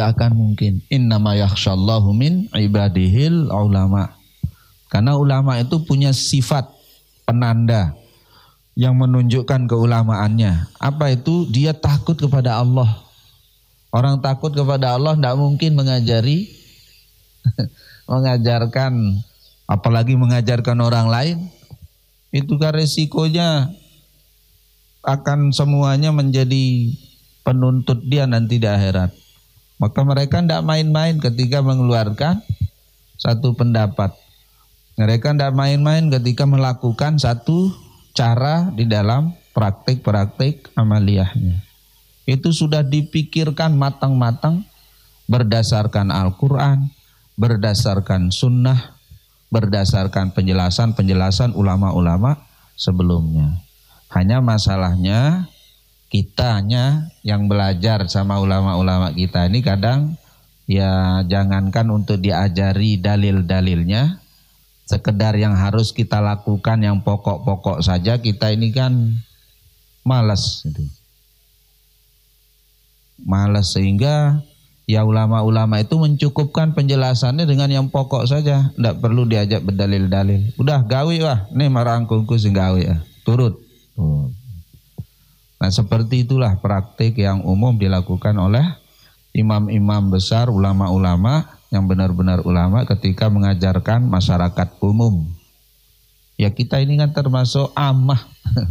tidak akan mungkin. Innama yakhshallahu min ibadihil ulama. Karena ulama itu punya sifat penanda yang menunjukkan keulamaannya. Apa itu? Dia takut kepada Allah. Orang takut kepada Allah tidak mungkin mengajari, mengajarkan, apalagi mengajarkan orang lain. Itu kan resikonya akan semuanya menjadi penuntut dia nanti di akhirat. Maka mereka tidak main-main ketika mengeluarkan satu pendapat. Mereka tidak main-main ketika melakukan satu cara di dalam praktik-praktik amaliyahnya. Itu sudah dipikirkan matang-matang berdasarkan Al-Quran, berdasarkan sunnah, berdasarkan penjelasan-penjelasan ulama-ulama sebelumnya. Hanya masalahnya kitanya yang belajar sama ulama-ulama kita ini kadang ya jangankan untuk diajari dalil-dalilnya sekedar yang harus kita lakukan yang pokok-pokok saja kita ini kan malas gitu. Malas sehingga ya ulama-ulama itu mencukupkan penjelasannya dengan yang pokok saja, tidak perlu diajak berdalil-dalil. Udah gawi wah, nih marangkungku si gawi ya Turut. Turut. Nah seperti itulah praktik yang umum dilakukan oleh imam-imam besar, ulama-ulama yang benar-benar ulama ketika mengajarkan masyarakat umum. Ya kita ini kan termasuk amah.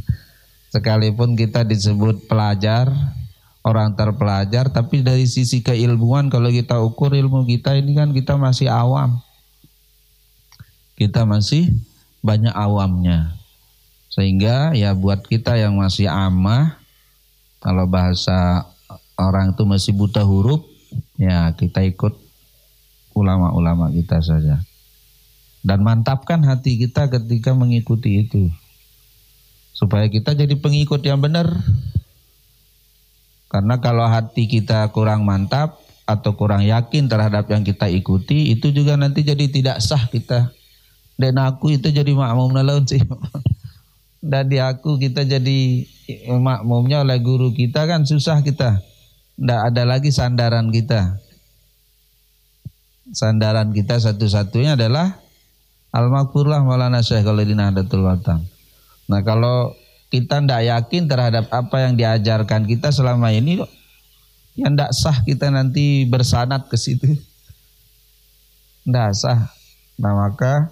Sekalipun kita disebut pelajar, orang terpelajar, tapi dari sisi keilmuan kalau kita ukur ilmu kita ini kan kita masih awam. Kita masih banyak awamnya. Sehingga ya buat kita yang masih amah, kalau bahasa orang itu masih buta huruf, ya kita ikut ulama-ulama kita saja. Dan mantapkan hati kita ketika mengikuti itu. Supaya kita jadi pengikut yang benar. Karena kalau hati kita kurang mantap atau kurang yakin terhadap yang kita ikuti, itu juga nanti jadi tidak sah kita. Dan nah aku itu jadi makmum nalaun sih. dari aku kita jadi eh, makmumnya oleh guru kita kan susah kita. Tidak ada lagi sandaran kita. Sandaran kita satu-satunya adalah Al-Makfurlah Maulana Syekh Khalidin Ahdatul watan Nah kalau kita tidak yakin terhadap apa yang diajarkan kita selama ini yang tidak sah kita nanti bersanat ke situ. Tidak sah. Nah maka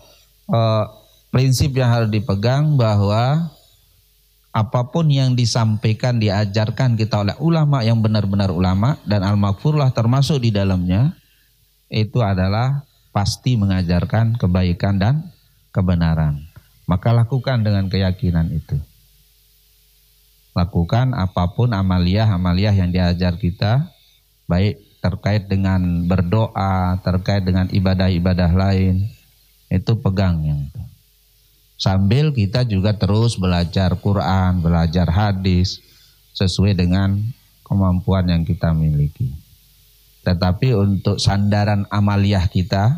eh, prinsip yang harus dipegang bahwa apapun yang disampaikan diajarkan kita oleh ulama yang benar-benar ulama dan al makfurlah termasuk di dalamnya itu adalah pasti mengajarkan kebaikan dan kebenaran. Maka lakukan dengan keyakinan itu. Lakukan apapun amaliah-amaliah yang diajar kita, baik terkait dengan berdoa, terkait dengan ibadah-ibadah lain, itu pegang yang itu. Sambil kita juga terus belajar Quran, belajar hadis sesuai dengan kemampuan yang kita miliki. Tetapi untuk sandaran amaliah kita,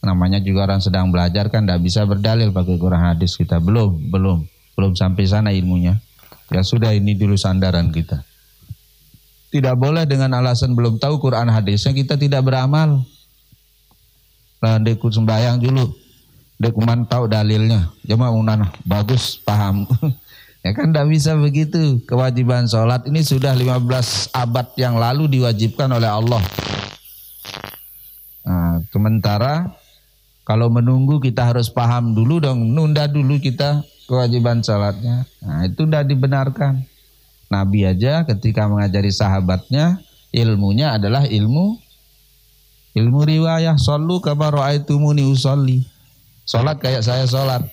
namanya juga orang sedang belajar kan tidak bisa berdalil pakai Quran hadis kita. Belum, belum, belum sampai sana ilmunya. Ya sudah ini dulu sandaran kita. Tidak boleh dengan alasan belum tahu Quran hadisnya kita tidak beramal. Nah, sembahyang dulu, dokumen tahu dalilnya, cuma unan bagus paham. ya kan tidak bisa begitu. Kewajiban sholat ini sudah 15 abad yang lalu diwajibkan oleh Allah. Nah, sementara kalau menunggu kita harus paham dulu dong, nunda dulu kita kewajiban sholatnya. Nah itu sudah dibenarkan. Nabi aja ketika mengajari sahabatnya, ilmunya adalah ilmu ilmu riwayah. Sallu kama ra'aitumuni usolli. Sholat kayak saya sholat.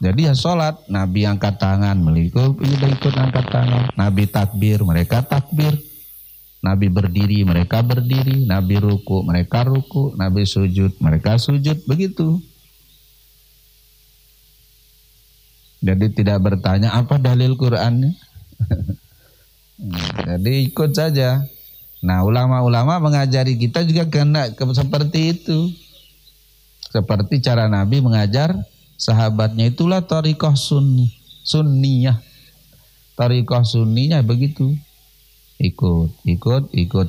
Jadi ya sholat, Nabi angkat tangan, mereka juga ikut angkat tangan. Nabi takbir, mereka takbir. Nabi berdiri, mereka berdiri. Nabi ruku, mereka ruku. Nabi sujud, mereka sujud. Begitu. Jadi tidak bertanya apa dalil Qur'annya. Jadi ikut saja. Nah, ulama-ulama mengajari kita juga kena seperti itu. Seperti cara Nabi mengajar sahabatnya itulah tarikoh sunni, sunniyah. Tarikoh sunniyah begitu. Ikut, ikut, ikut.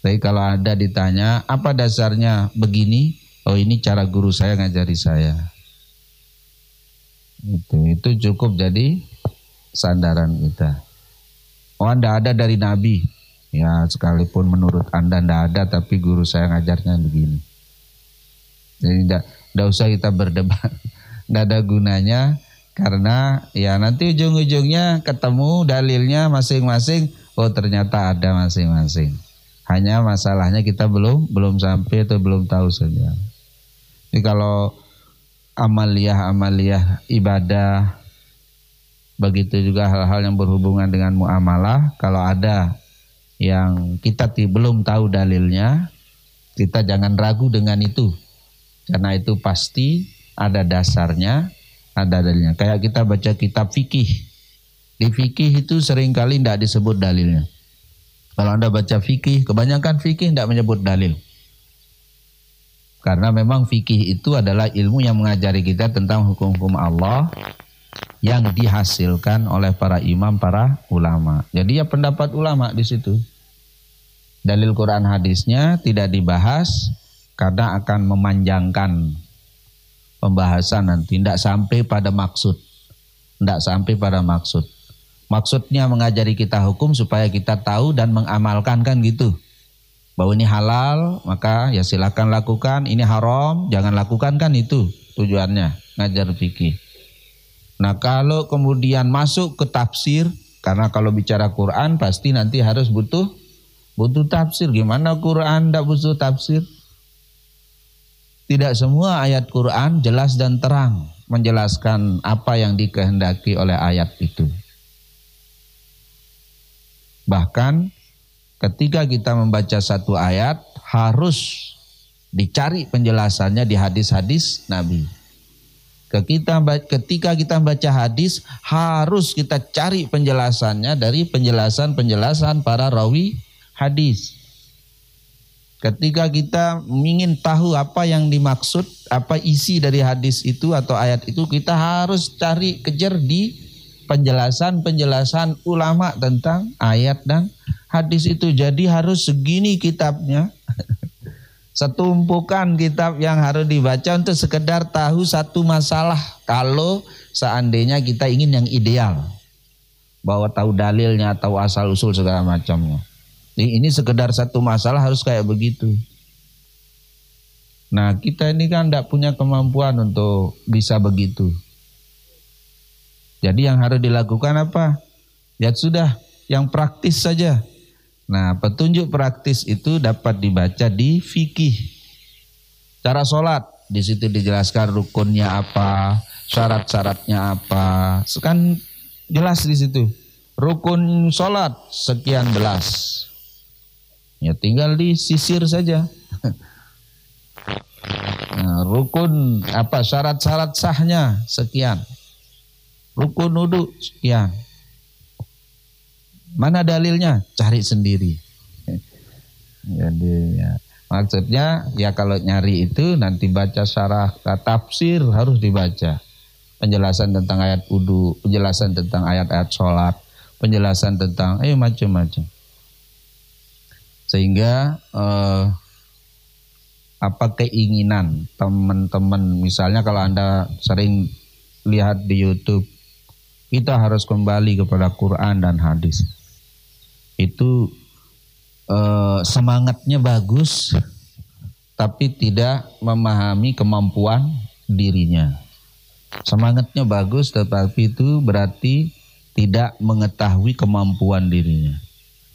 Tapi kalau ada ditanya, apa dasarnya begini? Oh ini cara guru saya ngajari saya. Itu, itu cukup jadi sandaran kita. Oh anda ada dari Nabi, Ya sekalipun menurut Anda tidak ada tapi guru saya ngajarnya begini. Jadi tidak usah kita berdebat. Tidak ada gunanya karena ya nanti ujung-ujungnya ketemu dalilnya masing-masing oh ternyata ada masing-masing hanya masalahnya kita belum belum sampai atau belum tahu saja jadi kalau amaliyah amaliyah ibadah begitu juga hal-hal yang berhubungan dengan muamalah kalau ada yang kita belum tahu dalilnya, kita jangan ragu dengan itu. Karena itu pasti ada dasarnya, ada dalilnya. Kayak kita baca kitab fikih. Di fikih itu seringkali tidak disebut dalilnya. Kalau Anda baca fikih, kebanyakan fikih tidak menyebut dalil. Karena memang fikih itu adalah ilmu yang mengajari kita tentang hukum-hukum Allah yang dihasilkan oleh para imam, para ulama. Jadi ya pendapat ulama di situ. Dalil Quran hadisnya tidak dibahas karena akan memanjangkan pembahasan nanti. Tidak sampai pada maksud. Tidak sampai pada maksud. Maksudnya mengajari kita hukum supaya kita tahu dan mengamalkan kan gitu. Bahwa ini halal maka ya silakan lakukan, ini haram jangan lakukan kan itu tujuannya ngajar fikih. Nah kalau kemudian masuk ke tafsir, karena kalau bicara Quran pasti nanti harus butuh butuh tafsir. Gimana Quran tidak butuh tafsir? Tidak semua ayat Quran jelas dan terang menjelaskan apa yang dikehendaki oleh ayat itu. Bahkan ketika kita membaca satu ayat harus dicari penjelasannya di hadis-hadis Nabi. Kita ketika kita baca hadis harus kita cari penjelasannya dari penjelasan-penjelasan para rawi hadis. Ketika kita ingin tahu apa yang dimaksud, apa isi dari hadis itu atau ayat itu, kita harus cari kejar di penjelasan-penjelasan ulama tentang ayat dan hadis itu. Jadi harus segini kitabnya, setumpukan kitab yang harus dibaca untuk sekedar tahu satu masalah kalau seandainya kita ingin yang ideal bahwa tahu dalilnya atau asal usul segala macamnya ini, ini sekedar satu masalah harus kayak begitu nah kita ini kan tidak punya kemampuan untuk bisa begitu jadi yang harus dilakukan apa ya sudah yang praktis saja Nah, petunjuk praktis itu dapat dibaca di fikih. Cara sholat, di situ dijelaskan rukunnya apa, syarat-syaratnya apa. Kan jelas di situ. Rukun sholat sekian belas. Ya tinggal disisir saja. Nah, rukun apa syarat-syarat sahnya sekian. Rukun duduk sekian Mana dalilnya? Cari sendiri. Jadi ya. Maksudnya ya kalau nyari itu nanti baca syarah eh, tafsir harus dibaca. Penjelasan tentang ayat wudhu, penjelasan tentang ayat-ayat sholat, penjelasan tentang eh macam-macam. Sehingga eh, apa keinginan teman-teman misalnya kalau Anda sering lihat di YouTube kita harus kembali kepada Quran dan hadis itu eh, semangatnya bagus tapi tidak memahami kemampuan dirinya. Semangatnya bagus tetapi itu berarti tidak mengetahui kemampuan dirinya.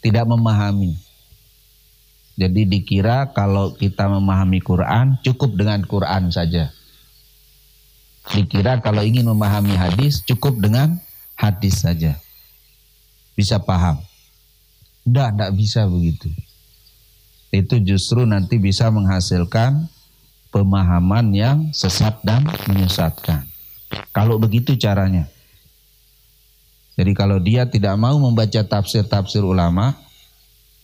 Tidak memahami. Jadi dikira kalau kita memahami Quran cukup dengan Quran saja. Dikira kalau ingin memahami hadis cukup dengan hadis saja. Bisa paham. Tidak, tidak bisa begitu. Itu justru nanti bisa menghasilkan pemahaman yang sesat dan menyesatkan. Kalau begitu caranya. Jadi kalau dia tidak mau membaca tafsir-tafsir ulama,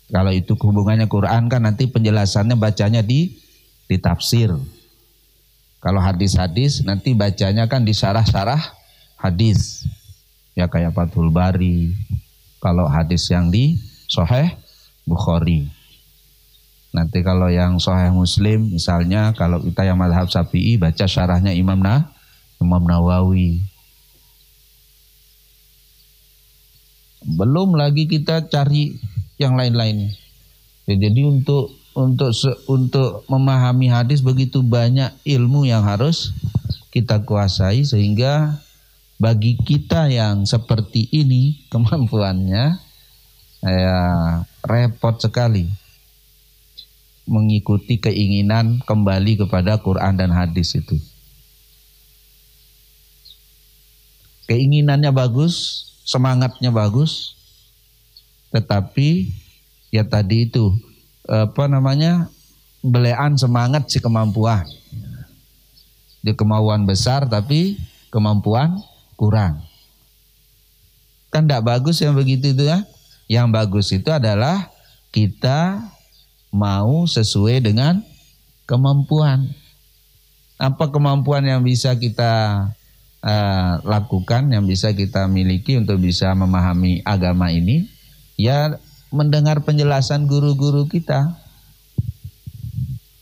kalau itu hubungannya Quran kan nanti penjelasannya bacanya di di tafsir. Kalau hadis-hadis nanti bacanya kan di sarah-sarah hadis. Ya kayak Fathul Bari. Kalau hadis yang di Soheh Bukhari. Nanti kalau yang Soheh Muslim misalnya kalau kita yang madhab Sapii baca syarahnya Imam Nah Imam Nawawi. Belum lagi kita cari yang lain lain Ya, jadi untuk untuk untuk memahami hadis begitu banyak ilmu yang harus kita kuasai sehingga bagi kita yang seperti ini kemampuannya ya repot sekali mengikuti keinginan kembali kepada Quran dan hadis itu. Keinginannya bagus, semangatnya bagus, tetapi ya tadi itu apa namanya belean semangat si kemampuan. di kemauan besar tapi kemampuan kurang. Kan tidak bagus yang begitu itu ya. Yang bagus itu adalah kita mau sesuai dengan kemampuan. Apa kemampuan yang bisa kita uh, lakukan, yang bisa kita miliki untuk bisa memahami agama ini? Ya mendengar penjelasan guru-guru kita.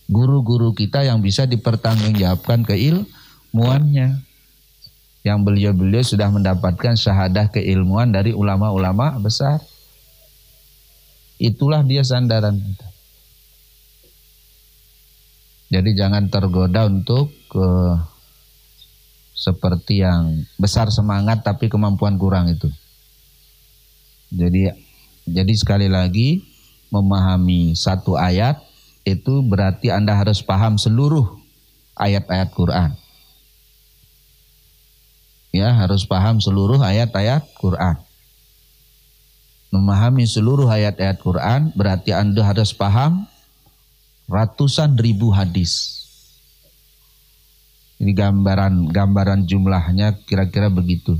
Guru-guru kita yang bisa dipertanggungjawabkan ke ilmuannya, yang beliau-beliau sudah mendapatkan syahadah keilmuan dari ulama-ulama besar. Itulah dia sandaran kita. Jadi jangan tergoda untuk uh, seperti yang besar semangat tapi kemampuan kurang itu. Jadi jadi sekali lagi memahami satu ayat itu berarti Anda harus paham seluruh ayat-ayat Quran. Ya, harus paham seluruh ayat-ayat Quran memahami seluruh ayat-ayat Quran berarti Anda harus paham ratusan ribu hadis. Ini gambaran gambaran jumlahnya kira-kira begitu.